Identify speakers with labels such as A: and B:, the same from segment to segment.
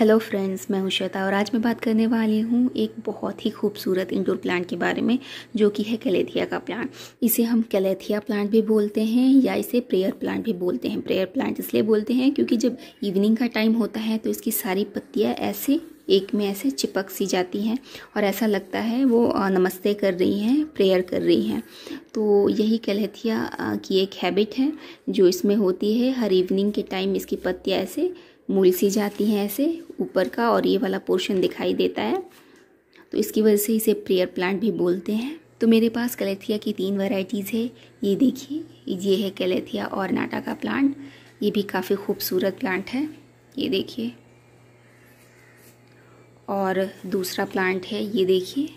A: hello friends मैं हूं श्वेता और आज मैं बात करने वाली हूँ एक बहुत ही खूबसूरत इंडोर प्लांट के बारे में जो कि है कैलेथिया का प्लांट इसे हम कैलेथिया प्लांट भी बोलते हैं या इसे प्रेयर प्लांट भी बोलते हैं प्रेयर प्लांट इसलिए बोलते हैं क्योंकि जब इवनिंग का टाइम होता है तो इसकी सारी पत्तियाँ ऐसे एक में ऐसे चिपक सी जाती हैं और ऐसा लगता है वो नमस्ते कर रही हैं प्रेयर कर रही हैं तो यही कैलेथिया की एक हैबिट है जो इसमें होती है हर इवनिंग के टाइम इसकी पत्तियाँ ऐसे मूल सी जाती हैं ऐसे ऊपर का और ये वाला पोर्शन दिखाई देता है तो इसकी वजह से इसे प्रेयर प्लांट भी बोलते हैं तो मेरे पास कैलेथिया की तीन वैरायटीज़ है ये देखिए ये है कैलेथिया और नाटा का प्लांट ये भी काफ़ी खूबसूरत प्लांट है ये देखिए और दूसरा प्लांट है ये देखिए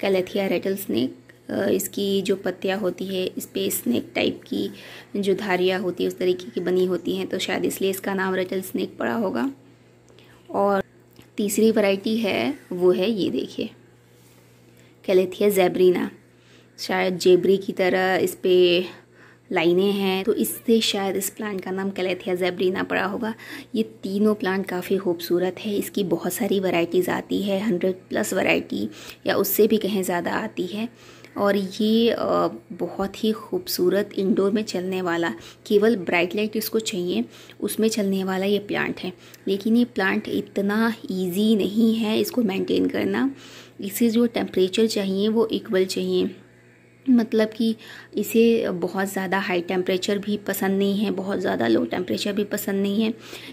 A: कैलेथिया रेटल स्नेक इसकी जो पत्तियाँ होती है इस पर स्नैक टाइप की जो धारियाँ होती है उस तरीके की बनी होती हैं तो शायद इसलिए इसका नाम रटल स्नैक पड़ा होगा और तीसरी वैरायटी है वो है ये देखिए कैलेथिया जैबरीना शायद जेबरी की तरह इस पर लाइने हैं तो इससे शायद इस प्लांट का नाम कैलेथिया जैबरीना पड़ा होगा ये तीनों प्लांट काफ़ी खूबसूरत है इसकी बहुत सारी वैरायटीज़ आती है हंड्रेड प्लस वैरायटी या उससे भी कहीं ज़्यादा आती है और ये बहुत ही खूबसूरत इंडोर में चलने वाला केवल ब्राइट लाइट इसको चाहिए उसमें चलने वाला ये प्लांट है लेकिन ये प्लांट इतना ईजी नहीं है इसको मेंटेन करना इसे जो टेम्परेचर चाहिए वो इक्वल चाहिए मतलब कि इसे बहुत ज़्यादा हाई टेम्परेचर भी पसंद नहीं है बहुत ज़्यादा लो टेम्परेचर भी पसंद नहीं है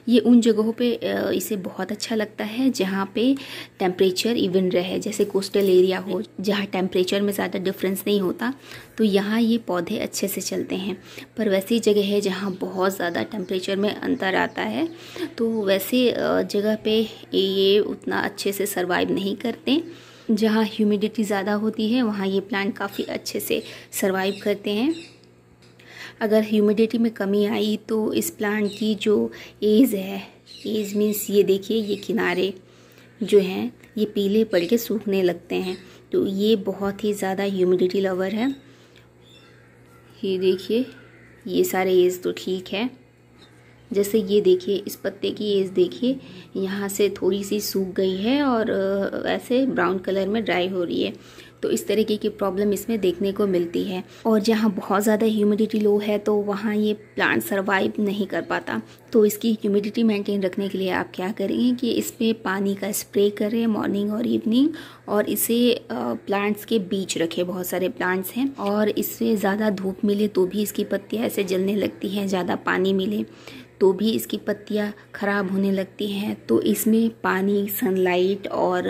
A: ये उन जगहों पे इसे बहुत अच्छा लगता है जहाँ पे टेम्परेचर इवन रहे जैसे कोस्टल एरिया हो जहाँ टेम्परेचर में ज़्यादा डिफरेंस नहीं होता तो यहाँ ये पौधे अच्छे से चलते हैं पर वैसी जगह है जहाँ बहुत ज़्यादा टेम्परेचर में अंतर आता है तो वैसे जगह पर ये उतना अच्छे से सर्वाइव नहीं करते जहाँ ह्यूमिडिटी ज़्यादा होती है वहाँ ये प्लांट काफ़ी अच्छे से सर्वाइव करते हैं अगर ह्यूमिडिटी में कमी आई तो इस प्लांट की जो एज है एज मीन्स ये देखिए ये किनारे जो हैं ये पीले पड़ के सूखने लगते हैं तो ये बहुत ही ज़्यादा ह्यूमिडिटी लवर है ये देखिए ये सारे एज तो ठीक है जैसे ये देखिए इस पत्ते की एज देखिए यहाँ से थोड़ी सी सूख गई है और ऐसे ब्राउन कलर में ड्राई हो रही है तो इस तरीके की प्रॉब्लम इसमें देखने को मिलती है और जहाँ बहुत ज़्यादा ह्यूमिडिटी लो है तो वहाँ ये प्लांट सर्वाइव नहीं कर पाता तो इसकी ह्यूमिडिटी मेंटेन रखने के लिए आप क्या करेंगे कि इस पर पानी का स्प्रे करें मॉर्निंग और इवनिंग और इसे प्लांट्स के बीच रखें बहुत सारे प्लांट्स हैं और इससे ज़्यादा धूप मिले तो भी इसकी पत्तियाँ ऐसे जलने लगती हैं ज़्यादा पानी मिले तो भी इसकी पत्तियाँ ख़राब होने लगती हैं तो इसमें पानी सनलाइट और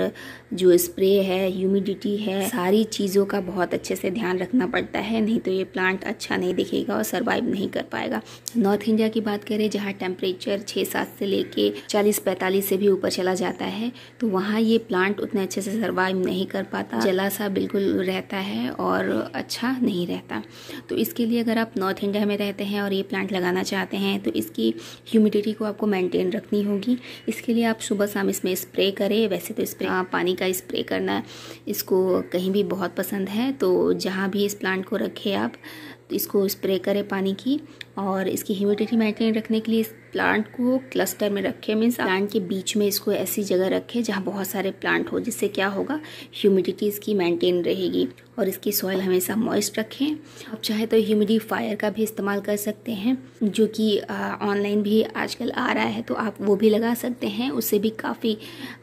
A: जो स्प्रे है ह्यूमिडिटी है सारी चीज़ों का बहुत अच्छे से ध्यान रखना पड़ता है नहीं तो ये प्लांट अच्छा नहीं दिखेगा और सर्वाइव नहीं कर पाएगा नॉर्थ इंडिया की बात करें जहाँ टेम्परेचर छः सात से लेके चालीस पैंतालीस से भी ऊपर चला जाता है तो वहाँ ये प्लांट उतने अच्छे से सर्वाइव नहीं कर पाता जला सा बिल्कुल रहता है और अच्छा नहीं रहता तो इसके लिए अगर आप नॉर्थ इंडिया में रहते हैं और ये प्लांट लगाना चाहते हैं तो इसकी ह्यूमिडिटी को आपको मेंटेन रखनी होगी इसके लिए आप सुबह शाम इसमें स्प्रे करें वैसे तो स्प्रे हाँ, पानी का स्प्रे करना इसको कहीं भी बहुत पसंद है तो जहाँ भी इस प्लांट को रखें आप तो इसको स्प्रे करें पानी की और इसकी ह्यूमिडिटी मेंटेन रखने के लिए प्लांट को क्लस्टर में रखें मीन्स प्लांट के बीच में इसको ऐसी जगह रखें जहाँ बहुत सारे प्लांट हो जिससे क्या होगा ह्यूमिडिटी इसकी मेंटेन रहेगी और इसकी सॉइल हमेशा मॉइस्ट रखें आप चाहे तो ह्यूमिडिफायर का भी इस्तेमाल कर सकते हैं जो कि ऑनलाइन भी आजकल आ रहा है तो आप वो भी लगा सकते हैं उससे भी काफ़ी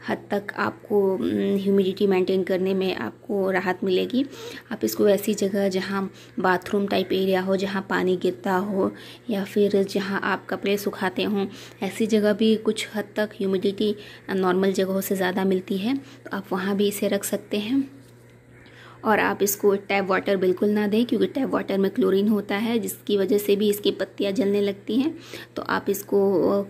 A: हद तक आपको ह्यूमिडिटी मेंटेन करने में आपको राहत मिलेगी आप इसको ऐसी जगह जहाँ बाथरूम टाइप एरिया हो जहाँ पानी गिरता हो या फिर जहाँ आप कपड़े सुखाते सकते हों ऐसी जगह भी कुछ हद तक ह्यूमिडिटी नॉर्मल जगहों से ज़्यादा मिलती है तो आप वहाँ भी इसे रख सकते हैं और आप इसको टैप वाटर बिल्कुल ना दें क्योंकि टैप वाटर में क्लोरीन होता है जिसकी वजह से भी इसकी पत्तियां जलने लगती हैं तो आप इसको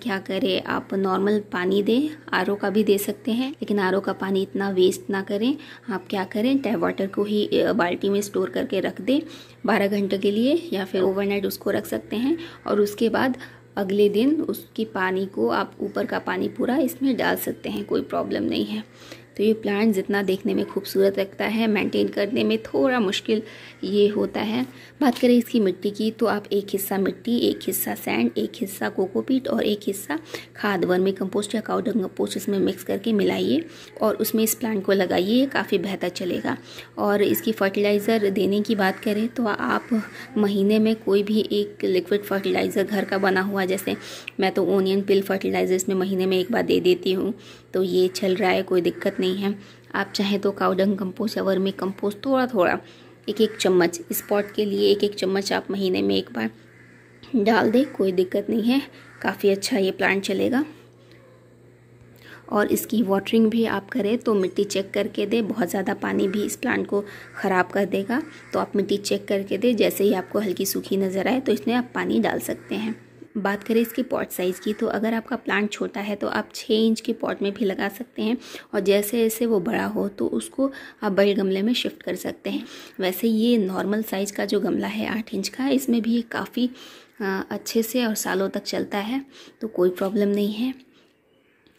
A: क्या करें आप नॉर्मल पानी दें आर का भी दे सकते हैं लेकिन आर का पानी इतना वेस्ट ना करें आप क्या करें टैप वाटर को ही बाल्टी में स्टोर करके रख दें बारह घंटे के लिए या फिर ओवरनाइट उसको रख सकते हैं और उसके बाद अगले दिन उसकी पानी को आप ऊपर का पानी पूरा इसमें डाल सकते हैं कोई प्रॉब्लम नहीं है तो ये प्लांट जितना देखने में खूबसूरत लगता है मेंटेन करने में थोड़ा मुश्किल ये होता है बात करें इसकी मिट्टी की तो आप एक हिस्सा मिट्टी एक हिस्सा सैंड एक हिस्सा कोकोपीट और एक हिस्सा खाद वर्मी कंपोस्ट या काउडर कंपोस्ट इसमें मिक्स करके मिलाइए और उसमें इस प्लांट को लगाइए काफ़ी बेहतर चलेगा और इसकी फर्टिलाइज़र देने की बात करें तो आप महीने में कोई भी एक लिक्विड फर्टिलाइज़र घर का बना हुआ जैसे मैं तो ओनियन पिल फर्टिलाइज़र इसमें महीने में एक बार दे देती हूँ तो ये चल रहा है कोई दिक्कत नहीं है आप चाहे तो काउडंग कंपोस्ट या वर्मी कंपोस्ट थोड़ा थोड़ा एक एक चम्मच इस पॉट के लिए एक एक चम्मच आप महीने में एक बार डाल दें कोई दिक्कत नहीं है काफ़ी अच्छा ये प्लांट चलेगा और इसकी वाटरिंग भी आप करें तो मिट्टी चेक करके दें बहुत ज़्यादा पानी भी इस प्लांट को ख़राब कर देगा तो आप मिट्टी चेक करके दें जैसे ही आपको हल्की सूखी नज़र आए तो इसमें आप पानी डाल सकते हैं बात करें इसकी पॉट साइज़ की तो अगर आपका प्लांट छोटा है तो आप छः इंच के पॉट में भी लगा सकते हैं और जैसे जैसे वो बड़ा हो तो उसको आप बड़े गमले में शिफ्ट कर सकते हैं वैसे ये नॉर्मल साइज़ का जो गमला है आठ इंच का इसमें भी ये काफ़ी अच्छे से और सालों तक चलता है तो कोई प्रॉब्लम नहीं है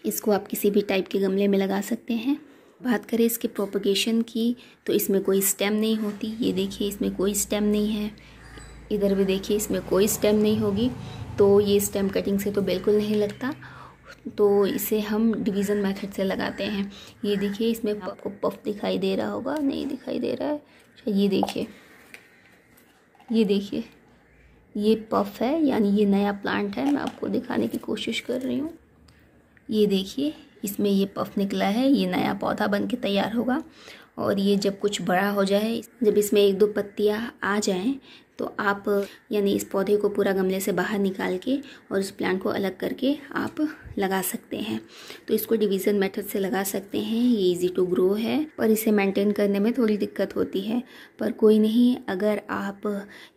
A: इसको आप किसी भी टाइप के गमले में लगा सकते हैं बात करें इसके प्रोपोगेशन की तो इसमें कोई स्टेम नहीं होती ये देखिए इसमें कोई स्टेम नहीं है इधर भी देखिए इसमें कोई स्टेम नहीं होगी तो ये स्टेम कटिंग से तो बिल्कुल नहीं लगता तो इसे हम डिवीज़न मेथड से लगाते हैं ये देखिए इसमें आपको पफ दिखाई दे रहा होगा नहीं दिखाई दे रहा है अच्छा, ये देखिए ये देखिए ये पफ है यानी ये नया प्लांट है मैं आपको दिखाने की कोशिश कर रही हूँ ये देखिए इसमें ये पफ निकला है ये नया पौधा बन के तैयार होगा और ये जब कुछ बड़ा हो जाए जब इसमें एक दो पत्तियाँ आ जाएँ तो आप यानी इस पौधे को पूरा गमले से बाहर निकाल के और उस प्लांट को अलग करके आप लगा सकते हैं तो इसको डिवीज़न मेथड से लगा सकते हैं ये इजी टू ग्रो है पर इसे मेंटेन करने में थोड़ी दिक्कत होती है पर कोई नहीं अगर आप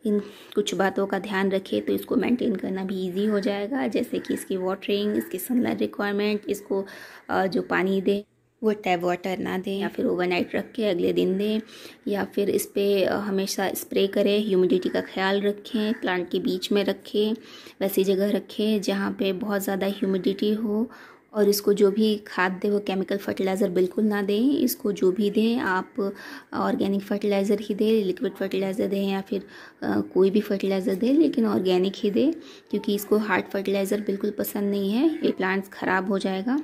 A: इन कुछ बातों का ध्यान रखें तो इसको मेंटेन करना भी ईजी हो जाएगा जैसे कि इसकी वाटरिंग इसकी सनलाइट रिक्वायरमेंट इसको जो पानी दे वो टैप वाटर ना दें या फिर ओवरनाइट रख के अगले दिन दें या फिर इस पर हमेशा स्प्रे करें ह्यूमिडिटी का ख्याल रखें प्लांट के बीच में रखें वैसी जगह रखें जहाँ पे बहुत ज़्यादा ह्यूमिडिटी हो और इसको जो भी खाद दें वो केमिकल फर्टिलाइज़र बिल्कुल ना दें इसको जो भी दें आप ऑर्गेनिक फर्टिलाइज़र ही दें लिक्विड फर्टिलाइज़र दें या फिर कोई भी फर्टिलाइज़र दें लेकिन ऑर्गेनिक ही दें क्योंकि इसको हार्ड फर्टिलाइज़र बिल्कुल पसंद नहीं है ये प्लांट्स ख़राब हो जाएगा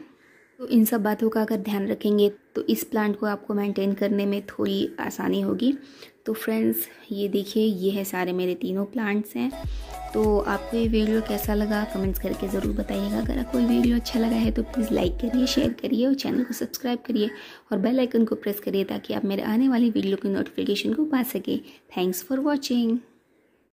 A: तो इन सब बातों का अगर ध्यान रखेंगे तो इस प्लांट को आपको मेंटेन करने में थोड़ी आसानी होगी तो फ्रेंड्स ये देखिए ये है सारे मेरे तीनों प्लांट्स हैं तो आपको ये वीडियो कैसा लगा कमेंट्स करके ज़रूर बताइएगा अगर आपको ये वीडियो अच्छा लगा है तो प्लीज़ लाइक करिए शेयर करिए और चैनल को सब्सक्राइब करिए और बेल आइकन को प्रेस करिए ताकि आप मेरे आने वाली वीडियो की नोटिफिकेशन को पा सकें थैंक्स फॉर वॉचिंग